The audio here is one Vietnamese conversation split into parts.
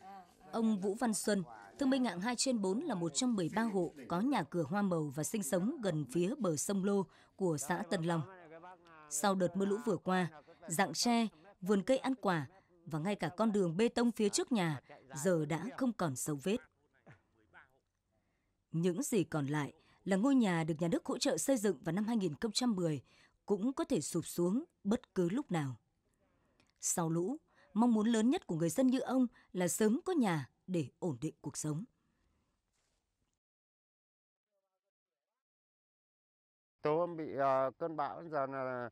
Ờ, ông Vũ Văn Xuân, thương binh hạng 2 trên 4 là một trong 13 hộ có nhà cửa hoa màu và sinh sống gần phía bờ sông Lô của xã Tân Long. Sau đợt mưa lũ vừa qua, dạng tre, vườn cây ăn quả và ngay cả con đường bê tông phía trước nhà giờ đã không còn dấu vết. Những gì còn lại là ngôi nhà được nhà nước hỗ trợ xây dựng vào năm 2010 cũng có thể sụp xuống bất cứ lúc nào. Sau lũ, Mong muốn lớn nhất của người dân như ông là sớm có nhà để ổn định cuộc sống. Tối hôm bị uh, cơn bão giờ là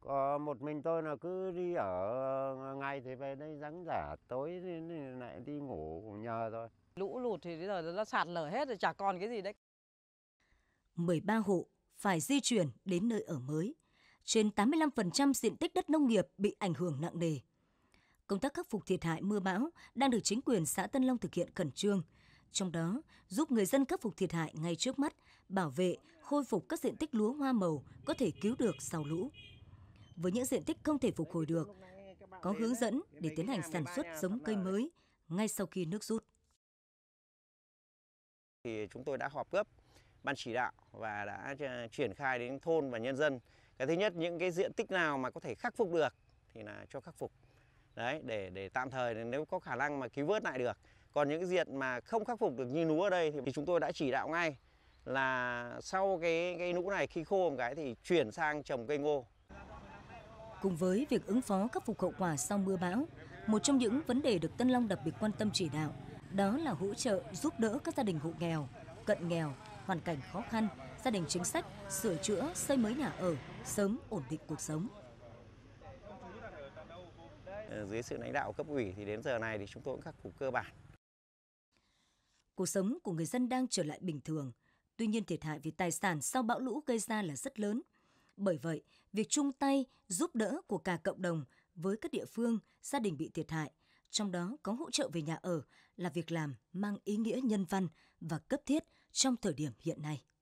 có một mình tôi là cứ đi ở ờ, ngày thì về đây rắn giả tối thì lại đi ngủ nhờ thôi. Lũ lụt thì bây giờ nó sạt lở hết rồi chả còn cái gì đấy. 13 hộ phải di chuyển đến nơi ở mới. Trên 85% diện tích đất nông nghiệp bị ảnh hưởng nặng nề công tác khắc phục thiệt hại mưa bão đang được chính quyền xã Tân Long thực hiện khẩn trương, trong đó giúp người dân khắc phục thiệt hại ngay trước mắt, bảo vệ, khôi phục các diện tích lúa hoa màu có thể cứu được sau lũ. Với những diện tích không thể phục hồi được, có hướng dẫn để tiến hành sản xuất giống cây mới ngay sau khi nước rút. Thì chúng tôi đã họp gấp ban chỉ đạo và đã triển khai đến thôn và nhân dân. Cái thứ nhất những cái diện tích nào mà có thể khắc phục được thì là cho khắc phục đấy để để tạm thời nếu có khả năng mà cứu vớt lại được còn những diện mà không khắc phục được như lúa ở đây thì chúng tôi đã chỉ đạo ngay là sau cái cái nũ này khi khô một cái thì chuyển sang trồng cây ngô Cùng với việc ứng phó khắc phục hậu quả sau mưa bão, một trong những vấn đề được Tân Long đặc biệt quan tâm chỉ đạo đó là hỗ trợ giúp đỡ các gia đình hộ nghèo, cận nghèo, hoàn cảnh khó khăn, gia đình chính sách sửa chữa, xây mới nhà ở, sớm ổn định cuộc sống. Ờ, dưới sự lãnh đạo cấp ủy thì đến giờ này thì chúng tôi cũng khắc phục cơ bản. Cuộc sống của người dân đang trở lại bình thường, tuy nhiên thiệt hại về tài sản sau bão lũ gây ra là rất lớn. Bởi vậy, việc chung tay giúp đỡ của cả cộng đồng với các địa phương, gia đình bị thiệt hại, trong đó có hỗ trợ về nhà ở là việc làm mang ý nghĩa nhân văn và cấp thiết trong thời điểm hiện nay.